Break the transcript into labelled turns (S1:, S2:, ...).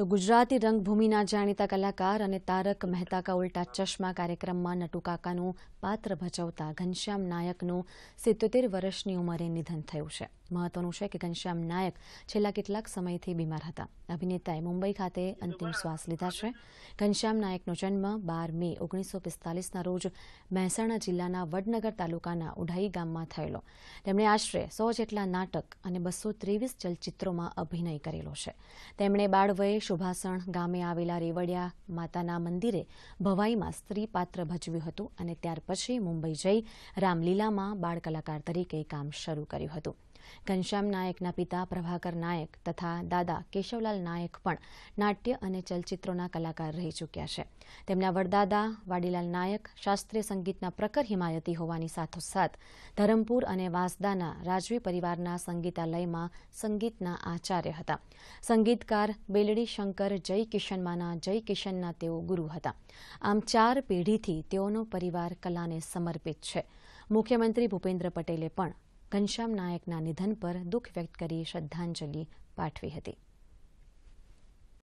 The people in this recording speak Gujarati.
S1: તો ગુજરાતી રંગભૂમિના જાણીતા કલાકાર અને તારક મહેતા કા ઉલ્ટા ચશ્મા કાર્યક્રમમાં નટુકાકાનું પાત્ર ભજવતા ઘનશ્યામ નાયકનું સિત્તોતેર વર્ષની ઉંમરે નિધન થયું છે મહત્વનું છે કે ઘનશ્યામ નાયક છેલ્લા કેટલાક સમયથી બીમાર હતા અભિનેતાએ મુંબઈ ખાતે અંતિમ શ્વાસ લીધા છે ઘનશ્યામ નાયકનો જન્મ બાર મે ઓગણીસો પિસ્તાલીસના રોજ મહેસાણા જિલ્લાના વડનગર તાલુકાના ઉઢાઈ ગામમાં થયેલો તેમણે આશરે સો જેટલા નાટક અને બસો ત્રેવીસ ચલચિત્રોમાં અભિનય કરેલો છે તેમણે બાળવયે શુભાસણ ગામે આવેલા રેવડિયા માતાના મંદિરે ભવાઈમાં સ્ત્રી પાત્ર ભજવ્યું હતું અને ત્યાર પછી મુંબઈ જઈ રામલીલામાં બાળ કલાકાર તરીકે કામ શરૂ કર્યું હતું ઘનશ્યામ નાયકના પિતા પ્રભાકર નાયક તથા દાદા કેશવલાલ નાયક પણ નાટ્ય અને ચલચિત્રોના કલાકાર રહી ચૂક્યા છે તેમના વડદાદા વાડીલાલ નાયક શાસ્ત્રીય સંગીતના પ્રખર હિમાયતી હોવાની સાથોસાથ ધરમપુર અને વાસદાના રાજવી પરિવારના સંગીતાલયમાં સંગીતના આચાર્ય હતા સંગીતકાર બેલડી શંકર જય કિશનમાના જય કિશનના તેઓ ગુરુ હતા આમ ચાર પેઢીથી તેઓનો પરિવાર કલાને સમર્પિત છે મુખ્યમંત્રી ભૂપેન્દ્ર પટેલે પણ ઘનશ્યામ નાયકના નિધન પર દુઃખ વ્યક્ત કરી શ્રદ્ધાંજલિ પાઠવી હતી